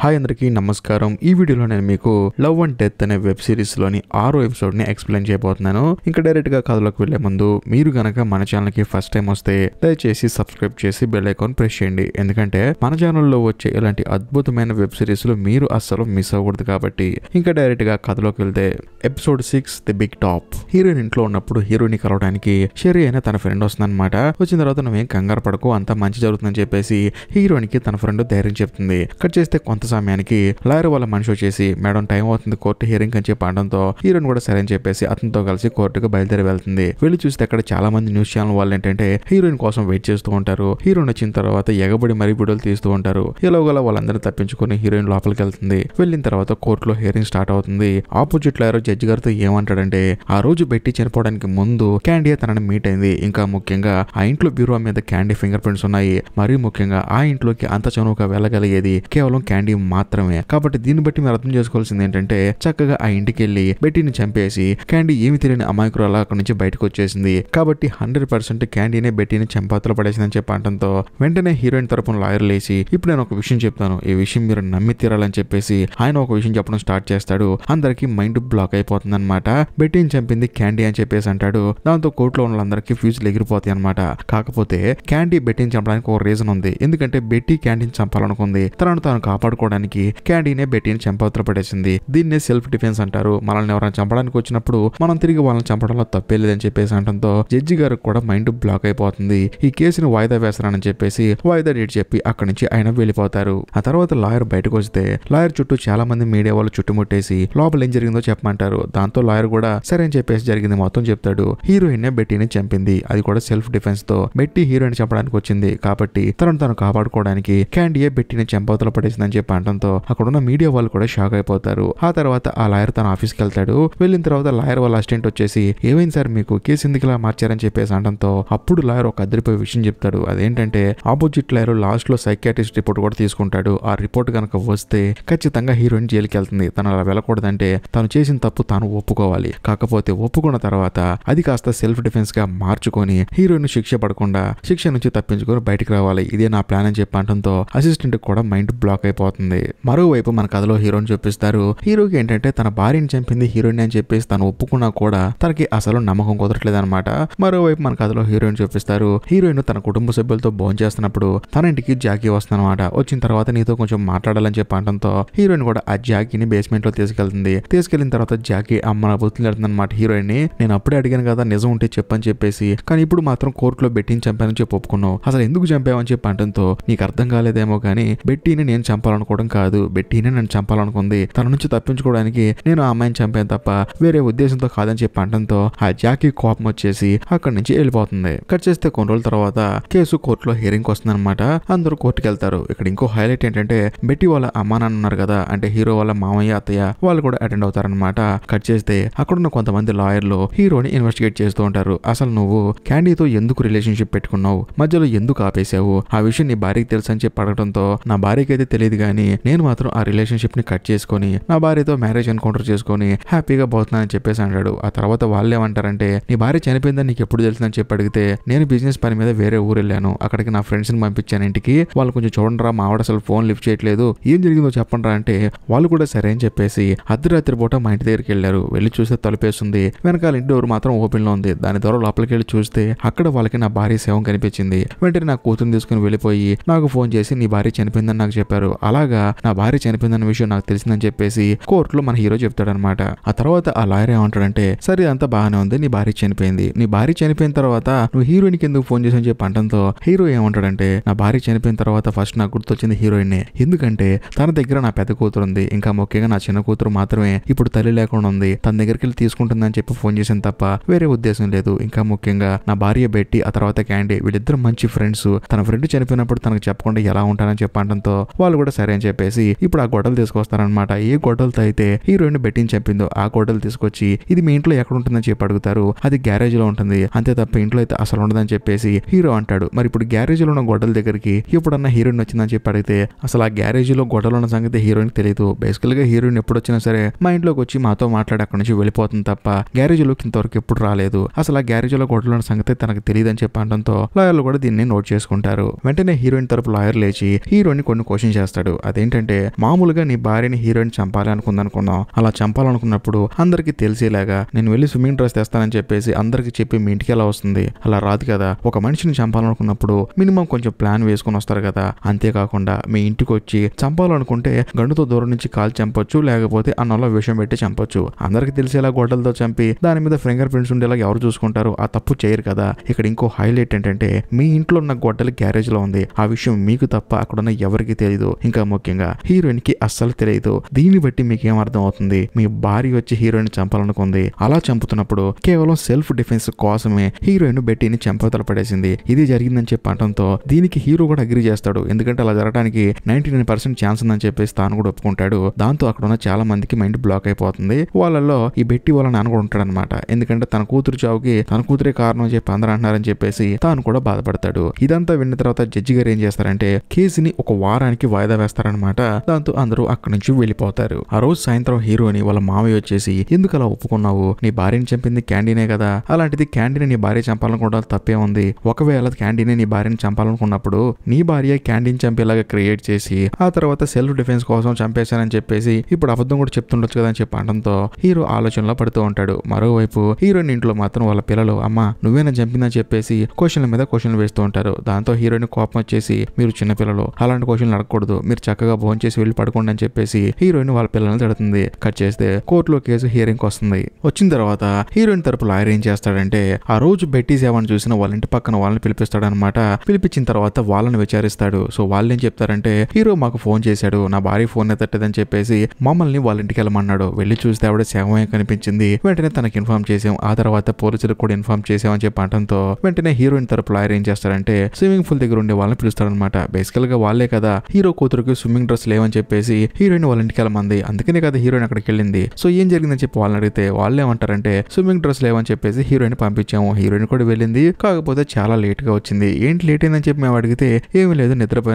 hi అందరికీ నమస్కారం ఈ వీడియోలో నేను మీకు లవ్ అండ్ డెత్ అనే వెబ్ సిరీస్ లోని ఆరో ఎపిసోడ్ ని ఎక్స్ప్లెయిన్ చేయబోతున్నాను ఇంకా డైరెక్ట్ గా కథలోకి వెళ్లే ముందు మీరు గనక మన ఛానల్ కి ఫస్ట్ టైం వస్తే దయచేసి సబ్స్క్రైబ్ చేసి బెల్ ఐకాన్ ప్రెస్ చేయండి ఎందుకంటే మన ఛానల్లో వచ్చే ఇలాంటి అద్భుతమైన వెబ్ సిరీస్ లో మీరు అస్సలు మిస్ అవ్వకూడదు కాబట్టి ఇంకా డైరెక్ట్ గా కథలోకి వెళ్తే episode six the big top heroine ఇంట్లో ఉన్నప్పుడు హీరోయిన్ కలవడానికి షెరీ అయినా తన ఫ్రెండ్ వస్తుందన్నమాట వచ్చిన తర్వాత నువ్వేం కంగారు పడకు అంత మంచి జరుగుతుందని చెప్పేసి హీరోయిన్ కి తన ఫ్రెండ్ ధైర్యం చెప్తుంది కట్ చేస్తే కొంత గంట సమయానికి లాయర్ వాళ్ళ మనిషి వచ్చేసి మేడం టైం అవుతుంది కోర్టు హియరింగ్ అని చెప్పి అనడంతో హీరోయిన్ కూడా సరే అని చెప్పేసి అతనితో కలిసి కోర్టుకు బయలుదేరి వెళ్తుంది వెళ్ళి చూస్తే అక్కడ చాలా మంది న్యూస్ ఛానల్ వాళ్ళు ఏంటంటే హీరోయిన్ కోసం వెయిట్ చేస్తూ ఉంటారు హీరోయిన్ వచ్చిన తర్వాత ఎగబడి మరీ వీడియోలు తీస్తూ ఉంటారు ఇలాగల వాళ్ళందరినీ తప్పించుకుని హీరోయిన్ లోపలికి వెళ్తుంది వెళ్లిన తర్వాత కోర్టులో హియరింగ్ స్టార్ట్ అవుతుంది ఆపోజిట్ లాయర్ జడ్జి గారితో ఏమంటాడంటే ఆ రోజు బెట్టి చనిపోవడానికి ముందు క్యాండియా తనని మీట్ అయింది ఇంకా ముఖ్యంగా ఆ ఇంట్లో బ్యూరో మీద క్యాండీ ఫింగర్ ప్రింట్స్ ఉన్నాయి మరియు ముఖ్యంగా ఆ ఇంట్లోకి అంత చనువుగా వెళ్ళగలిగేది కేవలం క్యాండీ మీడియం మాత్రమే కాబట్టి దీన్ని బట్టి మీరు అర్థం చేసుకోవాల్సింది ఏంటంటే చక్కగా ఆ ఇంటికి వెళ్ళి బెట్టిని చంపేసి క్యాండీ ఏమి తెలియని అమాయకురాలు అక్కడ నుంచి బయటకు వచ్చేసింది కాబట్టి హండ్రెడ్ పర్సెంట్ క్యాండీనే బెట్టిని పడేసింది పడేసిందని చెప్పి అనడంతో వెంటనే హీరోయిన్ తరపున లాయర్ లేచి ఇప్పుడు నేను ఒక విషయం చెప్తాను ఈ విషయం మీరు నమ్మి తీరాలని చెప్పేసి ఆయన ఒక విషయం చెప్పడం స్టార్ట్ చేస్తాడు అందరికి మైండ్ బ్లాక్ అయిపోతుంది అనమాట బెట్టిని చంపింది క్యాండీ అని చెప్పేసి అంటాడు దాంతో కోర్టులో ఉన్న అందరికి ఫ్యూజులు ఎగిరిపోతాయి అనమాట కాకపోతే క్యాండీ బెట్టిని చంపడానికి ఒక రీజన్ ఉంది ఎందుకంటే బెట్టి క్యాండీని చంపాలనుకుంది తనను తాను కాపాడుకుంటుంది కాపాడుకోవడానికి క్యాండీనే బెట్టిని చంపవతల పడేసింది దీన్నే సెల్ఫ్ డిఫెన్స్ అంటారు మనల్ని ఎవరైనా చంపడానికి వచ్చినప్పుడు మనం తిరిగి వాళ్ళని చంపడంలో లేదని చెప్పేసి అనడంతో జడ్జి గారికి కూడా మైండ్ బ్లాక్ అయిపోతుంది ఈ కేసును వాయిదా వేస్తానని చెప్పేసి వాయిదా డేట్ చెప్పి అక్కడి నుంచి ఆయన వెళ్ళిపోతారు ఆ తర్వాత లాయర్ బయటకు వస్తే లాయర్ చుట్టూ చాలా మంది మీడియా వాళ్ళు చుట్టుముట్టేసి లోపల ఏం జరిగిందో చెప్పమంటారు దాంతో లాయర్ కూడా సరే అని చెప్పేసి జరిగింది మొత్తం చెప్తాడు హీరోయిన్ బెట్టీని చంపింది అది కూడా సెల్ఫ్ డిఫెన్స్ తో బెట్టి హీరోయిన్ చంపడానికి వచ్చింది కాబట్టి తనను తను కాపాడుకోవడానికి క్యాండీయే బెట్టిని చంపవతలు పడేసిందని చెప్పి చెప్పి అక్కడ ఉన్న మీడియా వాళ్ళు కూడా షాక్ అయిపోతారు ఆ తర్వాత ఆ లాయర్ తన ఆఫీస్ కి వెళ్తాడు వెళ్ళిన తర్వాత లాయర్ వాళ్ళ అసిస్టెంట్ వచ్చేసి ఏమైంది సార్ మీకు కేసు ఎందుకు ఇలా మార్చారని చెప్పేసి అంటంతో అప్పుడు లాయర్ ఒక అద్దరిపోయి విషయం చెప్తాడు అదేంటంటే ఆపోజిట్ లాయర్ లాస్ట్ లో సైకాట్రిస్ట్ రిపోర్ట్ కూడా తీసుకుంటాడు ఆ రిపోర్ట్ కనుక వస్తే ఖచ్చితంగా హీరోయిన్ జైలుకి వెళ్తుంది తను అలా వెళ్ళకూడదంటే తను చేసిన తప్పు తాను ఒప్పుకోవాలి కాకపోతే ఒప్పుకున్న తర్వాత అది కాస్త సెల్ఫ్ డిఫెన్స్ గా మార్చుకొని హీరోయిన్ శిక్ష పడకుండా శిక్ష నుంచి తప్పించుకొని బయటకు రావాలి ఇదే నా ప్లాన్ అని చెప్పి అనడంతో అసిస్టెంట్ కూడా మైండ్ బ్లాక్ అయిపోతుంది జరుగుతుంది మరోవైపు మన కథలో హీరోని చూపిస్తారు హీరోకి ఏంటంటే తన భార్యని చంపింది హీరోయిన్ అని చెప్పేసి తను ఒప్పుకున్నా కూడా తనకి అసలు నమ్మకం కుదరట్లేదు అనమాట మరోవైపు మన కథలో హీరోయిన్ చూపిస్తారు హీరోయిన్ తన కుటుంబ సభ్యులతో భోజనం చేస్తున్నప్పుడు తన ఇంటికి జాకీ వస్తుందన్నమాట వచ్చిన తర్వాత నీతో కొంచెం మాట్లాడాలని చెప్పి అనడంతో హీరోయిన్ కూడా ఆ జాకీని బేస్మెంట్ లో తీసుకెళ్తుంది తీసుకెళ్లిన తర్వాత జాకీ అమ్మ బుద్ధులు అనమాట హీరోయిన్ ని నేను అప్పుడే అడిగాను కదా నిజం ఉంటే చెప్పని చెప్పేసి కానీ ఇప్పుడు మాత్రం కోర్టులో బెట్టిని చంపానని చెప్పి ఒప్పుకున్నావు అసలు ఎందుకు చంపావని చెప్పి అంటంతో నీకు అర్థం కాలేదేమో కానీ బెట్టిని నేను చంపాలను చంపుకోవడం కాదు బెట్టీనే నన్ను చంపాలనుకుంది తన నుంచి తప్పించుకోవడానికి నేను ఆ అమ్మాయిని చంపాను తప్ప వేరే ఉద్దేశంతో కాదని చెప్పి అంటంతో ఆ జాకీ కోపం వచ్చేసి అక్కడి నుంచి వెళ్ళిపోతుంది కట్ చేస్తే కొన్ని రోజుల తర్వాత కేసు కోర్టులో హియరింగ్ వస్తుంది అనమాట అందరూ కోర్టుకి వెళ్తారు ఇక్కడ ఇంకో హైలైట్ ఏంటంటే బెట్టి వాళ్ళ అమ్మా నాన్న ఉన్నారు కదా అంటే హీరో వాళ్ళ మామయ్య అత్తయ్య వాళ్ళు కూడా అటెండ్ అవుతారనమాట కట్ చేస్తే అక్కడున్న కొంతమంది లాయర్లు హీరోని ఇన్వెస్టిగేట్ చేస్తూ ఉంటారు అసలు నువ్వు క్యాండీతో ఎందుకు రిలేషన్షిప్ పెట్టుకున్నావు మధ్యలో ఎందుకు ఆపేశావు ఆ విషయం నీ భార్యకి తెలుసు అని చెప్పి అడగడంతో నా భార్యకి అయితే తెలియదు కానీ కానీ నేను మాత్రం ఆ రిలేషన్షిప్ ని కట్ చేసుకొని నా భార్యతో మ్యారేజ్ ఎన్కౌంటర్ చేసుకొని హ్యాపీగా పోతున్నానని చెప్పేసి అంటాడు ఆ తర్వాత వాళ్ళు ఏమంటారంటే నీ భార్య చనిపోయిందని నీకు ఎప్పుడు తెలిసిందని చెప్పి అడిగితే నేను బిజినెస్ పని మీద వేరే ఊరు వెళ్ళాను అక్కడికి నా ఫ్రెండ్స్ ని పంపించాను ఇంటికి వాళ్ళు కొంచెం రా మా ఆవిడ అసలు ఫోన్ లిఫ్ట్ చేయట్లేదు ఏం జరిగిందో రా అంటే వాళ్ళు కూడా సరే అని చెప్పేసి అర్ధరాత్రి పూట మా ఇంటి దగ్గరికి వెళ్ళారు వెళ్ళి చూస్తే తలపేస్తుంది వెనకాల ఇంటి డోర్ మాత్రం లో ఉంది దాని ద్వారా లోపలికి వెళ్ళి చూస్తే అక్కడ వాళ్ళకి నా భార్య సేవం కనిపించింది వెంటనే నా కూతురు తీసుకుని వెళ్ళిపోయి నాకు ఫోన్ చేసి నీ భార్య చనిపోయిందని నాకు చెప్పారు అలాగ చివరగా నా భార్య చనిపోయిందన్న విషయం నాకు తెలిసిందని చెప్పేసి కోర్టులో మన హీరో అనమాట ఆ తర్వాత ఆ లాయర్ ఏమంటాడంటే సరే అంతా బాగానే ఉంది నీ భార్య చనిపోయింది నీ భార్య చనిపోయిన తర్వాత నువ్వు హీరోయిన్ కి ఎందుకు ఫోన్ చేసి చెప్పి అంటంతో హీరో ఏమంటాడంటే నా భార్య చనిపోయిన తర్వాత ఫస్ట్ నాకు గుర్తొచ్చింది హీరోయిన్ ఎందుకంటే తన దగ్గర నా పెద్ద కూతురు ఉంది ఇంకా ముఖ్యంగా నా చిన్న కూతురు మాత్రమే ఇప్పుడు తల్లి లేకుండా ఉంది తన దగ్గరికి వెళ్ళి తీసుకుంటుందని చెప్పి ఫోన్ చేశాను తప్ప వేరే ఉద్దేశం లేదు ఇంకా ముఖ్యంగా నా భార్య బెట్టి ఆ తర్వాత క్యాండీ వీళ్ళిద్దరు మంచి ఫ్రెండ్స్ తన ఫ్రెండ్ చనిపోయినప్పుడు తనకు చెప్పకుండా ఎలా ఉంటానని చెప్పడంతో వాళ్ళు కూడా సరే అని చెప్పేసి ఇప్పుడు ఆ గొడవలు తీసుకొస్తారనమాట ఏ గొడవలతో అయితే హీరోయిన్ బెట్టింగ్ చెప్పిందో ఆ గొడవలు తీసుకొచ్చి ఇది మీ ఇంట్లో ఎక్కడ ఉంటుందని చెప్పి అడుగుతారు అది గ్యారేజ్ లో ఉంటుంది అంతే తప్ప ఇంట్లో అయితే అసలు ఉండదని చెప్పేసి హీరో అంటాడు మరి ఇప్పుడు గ్యారేజ్ లో ఉన్న గొడవల దగ్గరికి ఎప్పుడన్నా హీరోయిన్ వచ్చిందని చెప్పి అడిగితే అసలు ఆ గ్యారేజ్ లో గొడవలు ఉన్న సంగతి హీరోయిన్ తెలియదు బేసికల్ గా హీరోయిన్ ఎప్పుడు వచ్చినా సరే మా ఇంట్లోకి వచ్చి మాతో మాట్లాడి అక్కడ నుంచి వెళ్ళిపోతుంది తప్ప గ్యారేజ్ లోకి ఇంతవరకు ఎప్పుడు రాలేదు అసలు ఆ గ్యారేజ్ లో గొడవలు ఉన్న సంగతి తనకు తెలియదు అని చెప్పి అనడంతో లాయర్లు కూడా దీన్ని నోట్ చేసుకుంటారు వెంటనే హీరోయిన్ తరపు లాయర్ లేచి హీరోయిన్ కొన్ని క్వశ్చన్ చేస్తాడు అదేంటంటే మామూలుగా నీ భార్యని హీరోయిన్ చంపాలనుకుంది అనుకున్నాం అలా చంపాలనుకున్నప్పుడు అందరికీ తెలిసేలాగా నేను వెళ్ళి స్విమ్మింగ్ డ్రెస్ తెస్తానని చెప్పేసి అందరికి చెప్పి మీ ఇంటికి ఎలా వస్తుంది అలా రాదు కదా ఒక మనిషిని చంపాలనుకున్నప్పుడు మినిమం కొంచెం ప్లాన్ వేసుకుని వస్తారు కదా అంతేకాకుండా మీ ఇంటికి వచ్చి చంపాలనుకుంటే గండుతో దూరం నుంచి కాల్ చంపొచ్చు లేకపోతే అన్నంలో విషయం పెట్టి చంపొచ్చు అందరికి తెలిసేలా గొడ్డలతో చంపి దాని మీద ఫింగర్ ప్రింట్స్ ఉండేలా ఎవరు చూసుకుంటారు ఆ తప్పు చేయరు కదా ఇక్కడ ఇంకో హైలైట్ ఏంటంటే మీ ఇంట్లో ఉన్న గొడ్డలు గ్యారేజ్ లో ఉంది ఆ విషయం మీకు తప్ప అక్కడ ఉన్న ఎవరికి తెలియదు ఇంకా ముఖ్యంగా హీరోయిన్ కి అస్సలు తెలియదు దీన్ని బట్టి మీకు ఏమర్థం అవుతుంది మీ భార్య వచ్చి హీరోయిన్ చంపాలనుకుంది అలా చంపుతున్నప్పుడు కేవలం సెల్ఫ్ డిఫెన్స్ కోసమే హీరోయిన్ బెట్టిని చంపతల పడేసింది ఇది జరిగిందని చెప్పి అనడంతో దీనికి హీరో కూడా అగ్రి చేస్తాడు ఎందుకంటే అలా జరగడానికి నైన్టీ నైన్ పర్సెంట్ ఛాన్స్ ఉందని చెప్పేసి తాను కూడా ఒప్పుకుంటాడు దాంతో అక్కడ ఉన్న చాలా మందికి మైండ్ బ్లాక్ అయిపోతుంది వాళ్ళలో ఈ బెట్టి వాళ్ళ నాన్న కూడా ఉంటాడనమాట ఎందుకంటే తన కూతురు చావుకి తన కూతురే కారణం చెప్పి అందరూ అంటున్నారని చెప్పేసి తాను కూడా బాధపడతాడు ఇదంతా విన్న తర్వాత జడ్జి గారు ఏం చేస్తారంటే కేసుని ఒక వారానికి వాయిదా వేస్తారు చేస్తారనమాట దాంతో అందరూ అక్కడి నుంచి వెళ్ళిపోతారు ఆ రోజు సాయంత్రం హీరోని వాళ్ళ మామయ్య వచ్చేసి ఎందుకు అలా ఒప్పుకున్నావు నీ భార్యని చంపింది క్యాండీనే కదా అలాంటిది క్యాండీని నీ భార్య చంపాలనుకోవడం తప్పే ఉంది ఒకవేళ క్యాండీని నీ భార్యని చంపాలనుకున్నప్పుడు నీ భార్య క్యాండీని చంపేలాగా క్రియేట్ చేసి ఆ తర్వాత సెల్ఫ్ డిఫెన్స్ కోసం చంపేశానని చెప్పేసి ఇప్పుడు అబద్ధం కూడా చెప్తుండొచ్చు కదా అని చెప్పి అనడంతో హీరో ఆలోచనలో పడుతూ ఉంటాడు మరోవైపు హీరోయిన్ ఇంట్లో మాత్రం వాళ్ళ పిల్లలు అమ్మ నువ్వేనా చంపిందని చెప్పేసి క్వశ్చన్ల మీద క్వశ్చన్లు వేస్తూ ఉంటారు దాంతో హీరోయిన్ కోపం వచ్చేసి మీరు చిన్నపిల్లలు అలాంటి క్వశ్చన్లు అడగకూడదు మీరు చక్కగా భోంచేసి వెళ్ళి పడుకోండి అని చెప్పేసి హీరోయిన్ వాళ్ళ పిల్లల్ని తిడుతుంది కట్ చేస్తే కోర్టులో కేసు హియరింగ్ వస్తుంది వచ్చిన తర్వాత హీరోయిన్ తరపు లాయర్ ఏం చేస్తాడంటే ఆ రోజు బెట్టి సేవను చూసిన వాళ్ళ ఇంటి పక్కన వాళ్ళని పిలిపిస్తాడనమాట పిలిపించిన తర్వాత వాళ్ళని విచారిస్తాడు సో వాళ్ళు ఏం చెప్తారంటే హీరో మాకు ఫోన్ చేశాడు నా భార్య ఫోన్ ఎత్తట్టదని చెప్పేసి మమ్మల్ని వాళ్ళ ఇంటికి వెళ్ళమన్నాడు వెళ్ళి చూస్తే ఆవిడ సేవమే కనిపించింది వెంటనే తనకి ఇన్ఫార్మ్ చేసాం ఆ తర్వాత పోలీసులకు కూడా ఇన్ఫార్మ్ చేసామని చెప్పి అనడంతో వెంటనే హీరోయిన్ తరపు లాయర్ ఏం చేస్తారంటే స్విమ్మింగ్ పూల్ దగ్గర ఉండే వాళ్ళని పిలుస్తాడనమాట బేసికల్ గా వాళ్ళే కదా హీరో కూతురుకి స్విమ్మింగ్ డ్రెస్ లేవని చెప్పేసి హీరోయిన్ వాళ్ళ ఇంటికి వెళ్ళమంది అందుకనే కదా హీరోయిన్ అక్కడికి వెళ్ళింది సో ఏం జరిగిందని చెప్పి వాళ్ళని అడిగితే వాళ్ళు ఏమంటారంటే స్విమ్మింగ్ డ్రెస్ లేవని చెప్పేసి హీరోయిన్ పంపించాము హీరోయిన్ కూడా వెళ్ళింది కాకపోతే చాలా లేట్ గా వచ్చింది ఏంటి లేట్ అయిందని చెప్పి మేము అడిగితే ఏమి లేదు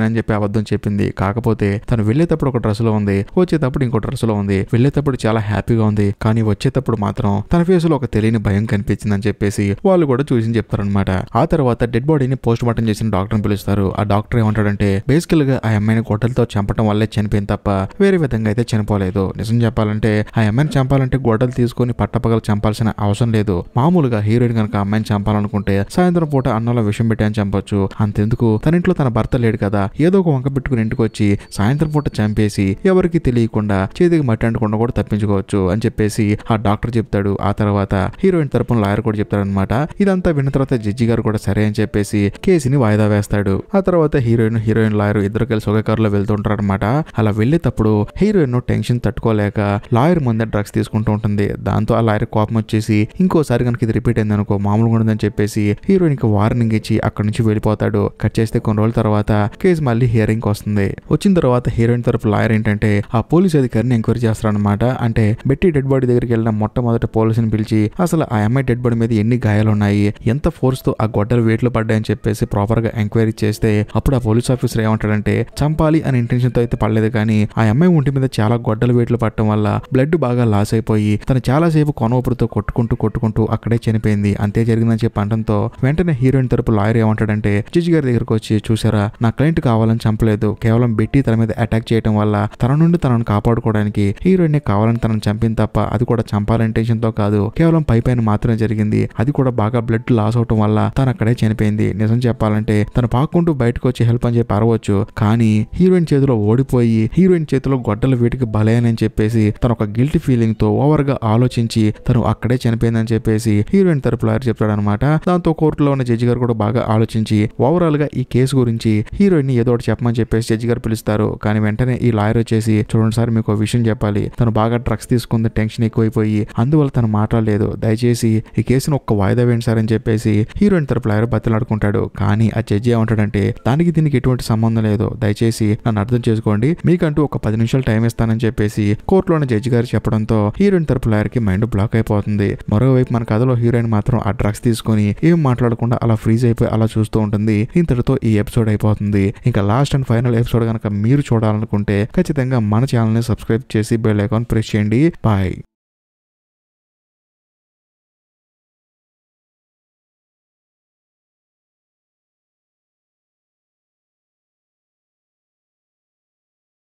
అని చెప్పి అబద్ధం చెప్పింది కాకపోతే తను వెళ్ళేటప్పుడు ఒక డ్రెస్ లో ఉంది వచ్చేటప్పుడు ఇంకో డ్రెస్ లో ఉంది వెళ్ళేటప్పుడు చాలా హ్యాపీగా ఉంది కానీ వచ్చేటప్పుడు మాత్రం తన ఫేస్ లో ఒక తెలియని భయం కనిపించిందని చెప్పేసి వాళ్ళు కూడా చూసి చెప్తారనమాట ఆ తర్వాత డెడ్ బాడీని పోస్ట్ మార్టం చేసిన డాక్టర్ పిలుస్తారు ఆ డాక్టర్ ఏమంటాడంటే బేసికల్ గా ఆ అమ్మాయిని గొడ్డలతో చంపటం వల్లే చనిపోయింది తప్ప వేరే విధంగా అయితే చనిపోలేదు నిజం చెప్పాలంటే ఆ అమ్మాయిని చంపాలంటే గొడ్డలు తీసుకొని పట్టపగలు చంపాల్సిన అవసరం లేదు మామూలుగా హీరోయిన్ కనుక అమ్మాయిని చంపాలనుకుంటే సాయంత్రం పూట అన్నంలో విషం పెట్టి అని చంపొచ్చు అంతెందుకు తన ఇంట్లో తన భర్త లేడు కదా ఏదో ఒక వంక పెట్టుకుని ఇంటికి వచ్చి సాయంత్రం పూట చంపేసి ఎవరికి తెలియకుండా చేతికి మట్టి అంటకుండా కూడా తప్పించుకోవచ్చు అని చెప్పేసి ఆ డాక్టర్ చెప్తాడు ఆ తర్వాత హీరోయిన్ తరపున లాయర్ కూడా చెప్తాడనమాట ఇదంతా విన్న తర్వాత జడ్జి గారు కూడా సరే అని చెప్పేసి కేసుని వాయిదా వేస్తాడు ఆ తర్వాత హీరోయిన్ హీరోయిన్ లాయర్ ఇద్దరు కలిసి ఒక కారులో వెళ్తుంటారు అనమాట అలా వెళ్ళేటప్పుడు హీరోయిన్ టెన్షన్ తట్టుకోలేక లాయర్ ముందే డ్రగ్స్ తీసుకుంటూ ఉంటుంది దాంతో ఆ లాయర్ కోపం వచ్చేసి ఇంకోసారి కనుక ఇది రిపీట్ అయింది అనుకో మామూలుగా ఉండదని చెప్పేసి హీరోయిన్ కి వార్నింగ్ ఇచ్చి అక్కడ నుంచి వెళ్ళిపోతాడు కట్ చేస్తే కొన్ని రోజుల తర్వాత కేసు మళ్ళీ హియరింగ్ వస్తుంది వచ్చిన తర్వాత హీరోయిన్ తరపు లాయర్ ఏంటంటే ఆ పోలీస్ అధికారిని ఎంక్వైరీ చేస్తారనమాట అంటే బెట్టి డెడ్ బాడీ దగ్గరికి వెళ్ళిన మొట్టమొదటి పోలీసుని పిలిచి అసలు ఆ అమ్మాయి డెడ్ బాడీ మీద ఎన్ని గాయాలు ఉన్నాయి ఎంత ఫోర్స్ తో ఆ గొడ్డలు వేట్లు పడ్డాయని చెప్పేసి ప్రాపర్ గా ఎంక్వైరీ చేస్తే అప్పుడు ఆ పోలీస్ ఆఫీసర్ ఏమంటాడంటే చంపాలి అని టెన్షన్తో అయితే పడలేదు కానీ ఆ అమ్మాయి ఒంటి మీద చాలా గొడ్డలు వేట్లు పట్టడం వల్ల బ్లడ్ బాగా లాస్ అయిపోయి తను చాలాసేపు కొనవపురుతో కొట్టుకుంటూ కొట్టుకుంటూ అక్కడే చనిపోయింది అంతే జరిగిందని చెప్పి అనడంతో వెంటనే హీరోయిన్ తరపు లాయర్ ఏమంటాడంటే జడ్జి గారి దగ్గరకు వచ్చి చూసారా నా క్లయింట్ కావాలని చంపలేదు కేవలం బెట్టి తన మీద అటాక్ చేయడం వల్ల తన నుండి తనను కాపాడుకోవడానికి హీరోయిన్ కావాలని తనను చంపింది తప్ప అది కూడా చంపాలని టెన్షన్తో కాదు కేవలం పై పైన మాత్రమే జరిగింది అది కూడా బాగా బ్లడ్ లాస్ అవటం వల్ల తను అక్కడే చనిపోయింది నిజం చెప్పాలంటే తను పాక్కుంటూ బయటకు వచ్చి హెల్ప్ అని చెప్పి అరవచ్చు కానీ హీరోయిన్ చేతిలో ఓడిపోయి హీరోయిన్ చేతిలో గొడ్డల వీటికి బలయనని చెప్పేసి తన ఒక గిల్టీ ఫీలింగ్ తో ఓవర్ గా ఆలోచించి తను అక్కడే చనిపోయిందని చెప్పేసి హీరోయిన్ తరపు లాయర్ చెప్తాడనమాట దాంతో కోర్టులో ఉన్న జడ్జి గారు కూడా బాగా ఆలోచించి ఓవరాల్ గా ఈ కేసు గురించి హీరోయిన్ ఏదో ఒకటి చెప్పమని చెప్పేసి జడ్జి గారు పిలుస్తారు కానీ వెంటనే ఈ లాయర్ వచ్చేసి చూడండి సార్ మీకు విషయం చెప్పాలి తను బాగా డ్రగ్స్ తీసుకుంది టెన్షన్ ఎక్కువైపోయి అందువల్ల తను మాట్లాడలేదు దయచేసి ఈ కేసును ఒక్క వాయిదా వేయండి సార్ అని చెప్పేసి హీరోయిన్ తరపు లాయర్ బతిలాడుకుంటాడు కానీ ఆ జడ్జి ఏమంటాడంటే దానికి దీనికి ఎటువంటి సంబంధం లేదు దయచేసి నన్ను అర్థం చేసుకోండి మీకంటూ ఒక పది నిమిషాలు టైం ఇస్తానని చెప్పేసి కోర్టులోని జడ్జి గారు చెప్పడంతో హీరోయిన్ తరపు కి మైండ్ బ్లాక్ అయిపోతుంది మరోవైపు మన కథలో హీరోయిన్ మాత్రం ఆ డ్రగ్స్ తీసుకుని ఏం మాట్లాడకుండా అలా ఫ్రీజ్ అయిపోయి అలా చూస్తూ ఉంటుంది ఇంతటితో ఈ ఎపిసోడ్ అయిపోతుంది ఇంకా లాస్ట్ అండ్ ఫైనల్ ఎపిసోడ్ కనుక మీరు చూడాలనుకుంటే ఖచ్చితంగా మన ని సబ్స్క్రైబ్ చేసి బెల్ ఐకాన్ ప్రెస్ చేయండి బాయ్